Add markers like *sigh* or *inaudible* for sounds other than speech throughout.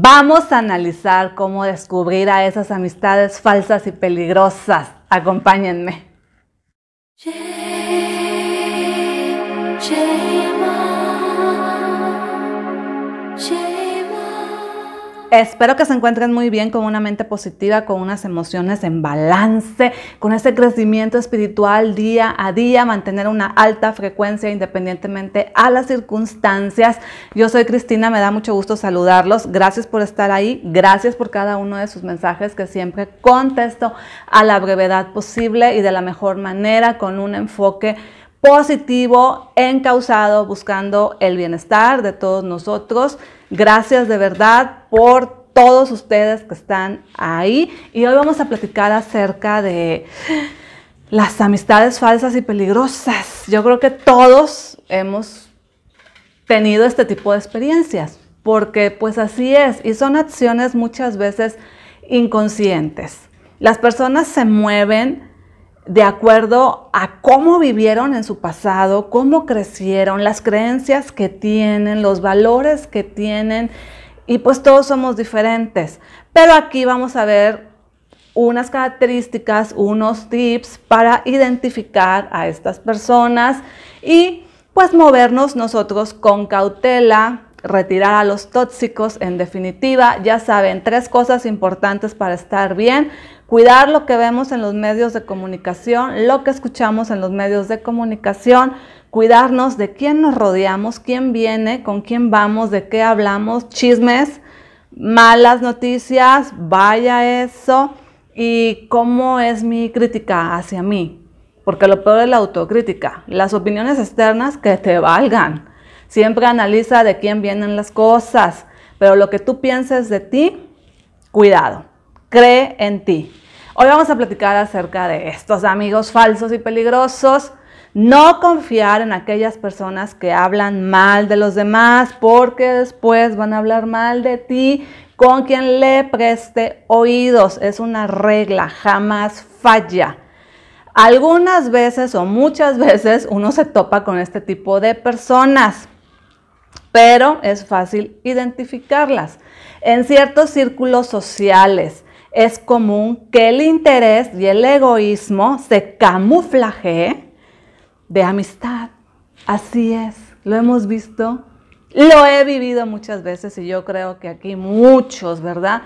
Vamos a analizar cómo descubrir a esas amistades falsas y peligrosas. Acompáñenme. Espero que se encuentren muy bien con una mente positiva, con unas emociones en balance, con ese crecimiento espiritual día a día, mantener una alta frecuencia independientemente a las circunstancias. Yo soy Cristina, me da mucho gusto saludarlos. Gracias por estar ahí, gracias por cada uno de sus mensajes que siempre contesto a la brevedad posible y de la mejor manera con un enfoque positivo, encausado, buscando el bienestar de todos nosotros. Gracias de verdad por todos ustedes que están ahí. Y hoy vamos a platicar acerca de las amistades falsas y peligrosas. Yo creo que todos hemos tenido este tipo de experiencias, porque pues así es, y son acciones muchas veces inconscientes. Las personas se mueven de acuerdo a cómo vivieron en su pasado, cómo crecieron, las creencias que tienen, los valores que tienen, y pues todos somos diferentes. Pero aquí vamos a ver unas características, unos tips para identificar a estas personas y pues movernos nosotros con cautela, retirar a los tóxicos. En definitiva, ya saben, tres cosas importantes para estar bien. Cuidar lo que vemos en los medios de comunicación, lo que escuchamos en los medios de comunicación, cuidarnos de quién nos rodeamos, quién viene, con quién vamos, de qué hablamos, chismes, malas noticias, vaya eso, y cómo es mi crítica hacia mí. Porque lo peor es la autocrítica, las opiniones externas que te valgan Siempre analiza de quién vienen las cosas, pero lo que tú pienses de ti, cuidado, cree en ti. Hoy vamos a platicar acerca de estos amigos falsos y peligrosos. No confiar en aquellas personas que hablan mal de los demás porque después van a hablar mal de ti con quien le preste oídos. Es una regla, jamás falla. Algunas veces o muchas veces uno se topa con este tipo de personas pero es fácil identificarlas. En ciertos círculos sociales es común que el interés y el egoísmo se camuflaje de amistad. Así es, lo hemos visto, lo he vivido muchas veces y yo creo que aquí muchos, ¿verdad?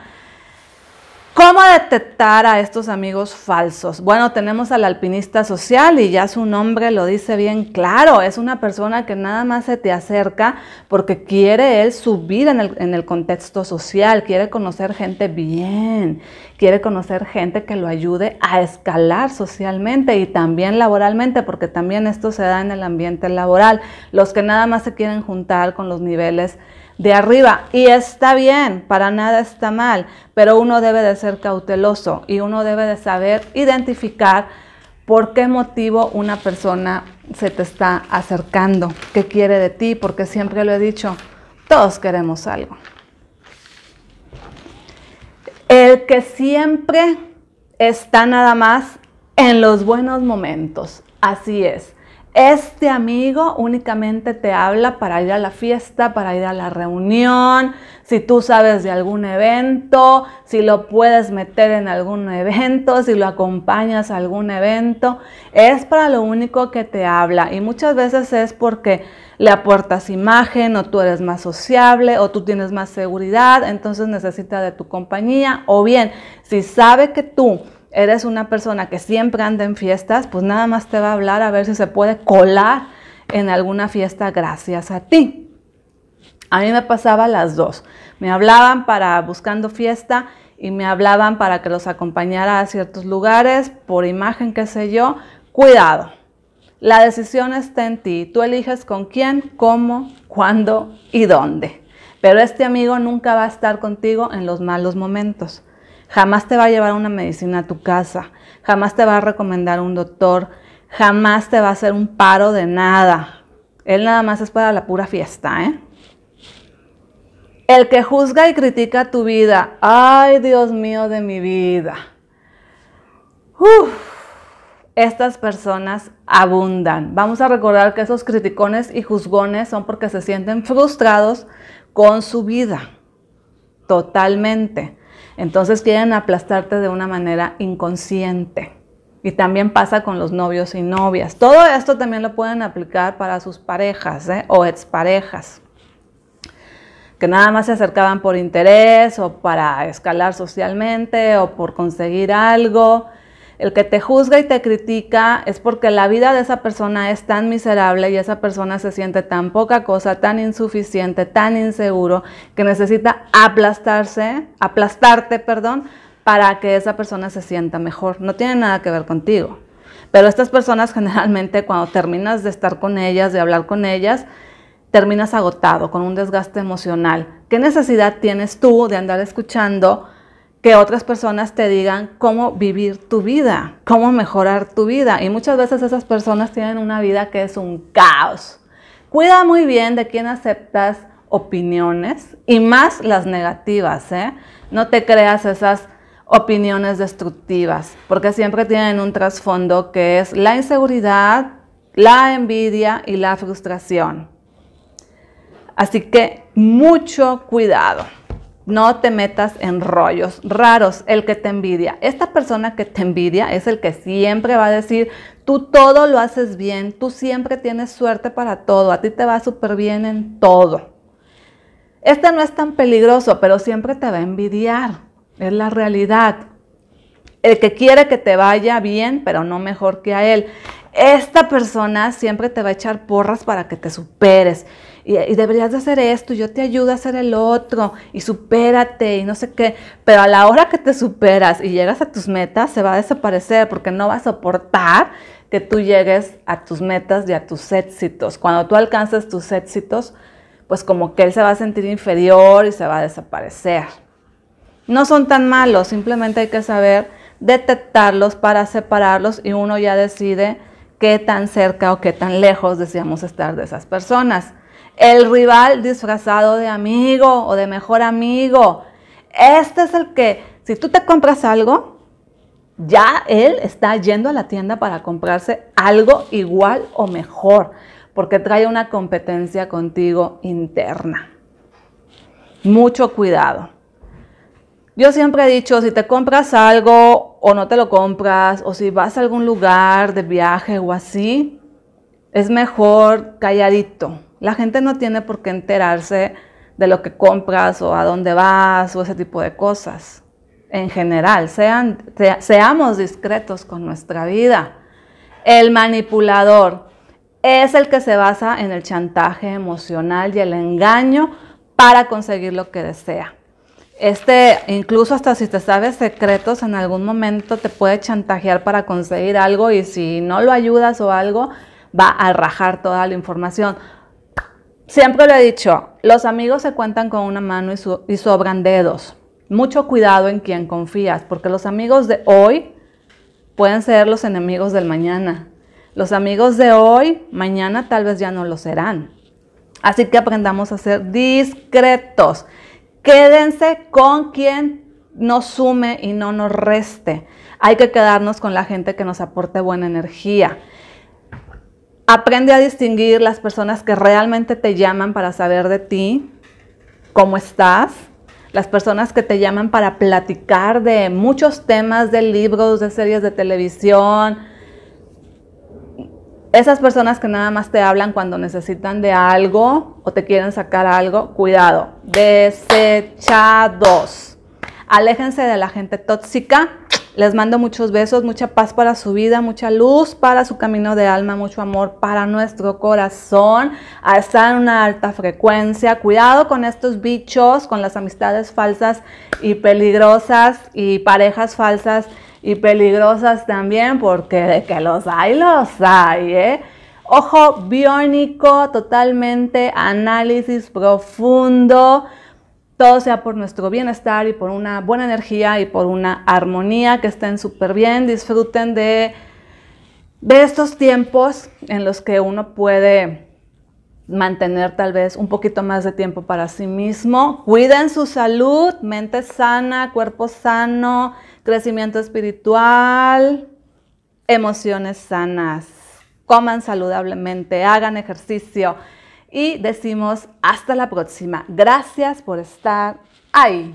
¿Cómo detectar a estos amigos falsos? Bueno, tenemos al alpinista social y ya su nombre lo dice bien claro. Es una persona que nada más se te acerca porque quiere él subir en el, contexto social, quiere conocer gente bien, quiere conocer gente que lo ayude a escalar socialmente y también laboralmente, porque también esto se da en el ambiente laboral. Los que nada más se quieren juntar con los niveles de arriba. Y está bien, para nada está mal, pero uno debe de ser cauteloso y uno debe de saber identificar por qué motivo una persona se te está acercando, qué quiere de ti, porque siempre lo he dicho, todos queremos algo. El que siempre está nada más en los buenos momentos, así es. Este amigo únicamente te habla para ir a la fiesta, para ir a la reunión, si tú sabes de algún evento, si lo puedes meter en algún evento, si lo acompañas a algún evento, es para lo único que te habla. Y muchas veces es porque le aportas imagen o tú eres más sociable o tú tienes más seguridad, entonces necesita de tu compañía. O bien, si sabe que tú eres una persona que siempre anda en fiestas, pues nada más te va a hablar a ver si se puede colar en alguna fiesta gracias a ti. A mí me pasaba las dos. Me hablaban para buscando fiesta y me hablaban para que los acompañara a ciertos lugares, por imagen, qué sé yo. Cuidado. La decisión está en ti. Tú eliges con quién, cómo, cuándo y dónde. Pero este amigo nunca va a estar contigo en los malos momentos jamás te va a llevar una medicina a tu casa, jamás te va a recomendar un doctor, jamás te va a hacer un paro de nada. Él nada más es para la pura fiesta, ¿eh? El que juzga y critica tu vida, ay Dios mío de mi vida. estas personas abundan. Vamos a recordar que esos criticones y juzgones son porque se sienten frustrados con su vida. Totalmente. Entonces quieren aplastarte de una manera inconsciente. Y también pasa con los novios y novias. Todo esto también lo pueden aplicar para sus parejas ¿eh? o exparejas, que nada más se acercaban por interés o para escalar socialmente o por conseguir algo. El que te juzga y te critica es porque la vida de esa persona es tan miserable y esa persona se siente tan poca cosa, tan insuficiente, tan inseguro, que necesita aplastarse, aplastarte, perdón, para que esa persona se sienta mejor. No tiene nada que ver contigo. Pero estas personas *laughs* generalmente cuando terminas de estar con ellas, de hablar con ellas, terminas agotado, con un desgaste emocional. ¿Qué necesidad tienes tú de andar escuchando que otras personas te digan cómo vivir tu vida, cómo mejorar tu vida. Y muchas veces esas personas tienen una vida que es un caos. Cuida muy bien de quién aceptas opiniones y más las negativas. ¿eh? No te creas esas opiniones destructivas, porque siempre tienen un trasfondo que es la inseguridad, la envidia y la frustración. Así que mucho cuidado. No te metas en rollos raros, el que te envidia. Esta persona que te envidia es el que siempre va a decir, tú todo lo haces bien, tú siempre tienes suerte para todo, a ti te va súper bien en todo. Este no es tan peligroso, pero siempre te va a envidiar, es la realidad. El que quiere que te vaya bien, pero no mejor que a él. Esta persona siempre te va a echar porras para que te superes y, deberías de hacer esto, yo te ayudo a hacer el otro, y supérate, y no sé qué. Pero a la hora que te superas y llegas a tus metas, se va a desaparecer porque no va a soportar que tú llegues a tus metas y a tus éxitos. Cuando tú alcanzas tus éxitos, pues como que él se va a sentir inferior y se va a desaparecer. No son tan malos, simplemente hay que saber detectarlos para separarlos y uno ya decide qué tan cerca o qué tan lejos deseamos estar de esas personas el rival disfrazado de amigo o de mejor amigo. Este es el que, si tú te compras algo, ya él está yendo a la tienda para comprarse algo igual o mejor, porque trae una competencia contigo interna. Mucho cuidado. Yo siempre he dicho, si te compras algo o no te lo compras, o si vas a algún lugar de viaje o así, es mejor calladito, la gente no tiene por qué enterarse de lo que compras o a dónde vas o ese tipo de cosas. En general, seamos discretos con nuestra vida. El manipulador es el que se basa en el chantaje emocional y el engaño para conseguir lo que desea. Este, incluso hasta si te sabes secretos, en algún momento te puede chantajear para conseguir algo y si no lo ayudas o algo, va a rajar toda la información. Siempre lo he dicho, los amigos se cuentan con una mano y, sobran dedos. Mucho cuidado en quien confías, porque los amigos de hoy pueden ser los enemigos del mañana. Los amigos de hoy, mañana tal vez ya no lo serán. Así que aprendamos a ser discretos. Quédense con quien nos sume y no nos reste. Hay que quedarnos con la gente que nos aporte buena energía. Aprende a distinguir las personas que realmente te llaman para saber de ti, cómo estás, las personas que te llaman para platicar de muchos temas, de libros, de series de televisión, esas personas que nada más te hablan cuando necesitan de algo o te quieren sacar algo, cuidado, desechados. Aléjense de la gente tóxica les mando muchos besos, mucha paz para su vida, mucha luz para su camino de alma, mucho amor para nuestro corazón. estar en una alta frecuencia. Cuidado con estos bichos, con las amistades falsas y peligrosas y parejas falsas y peligrosas también, porque de que los hay, los hay, ¿eh? Ojo biónico, totalmente análisis profundo todo sea por nuestro bienestar y por una buena energía y por una armonía, que estén súper bien, disfruten de, de estos tiempos en los que uno puede mantener tal vez un poquito más de tiempo para sí mismo. Cuiden su salud, mente sana, cuerpo sano, crecimiento espiritual, emociones sanas. Coman saludablemente, hagan ejercicio y decimos hasta la próxima. Gracias por estar ahí.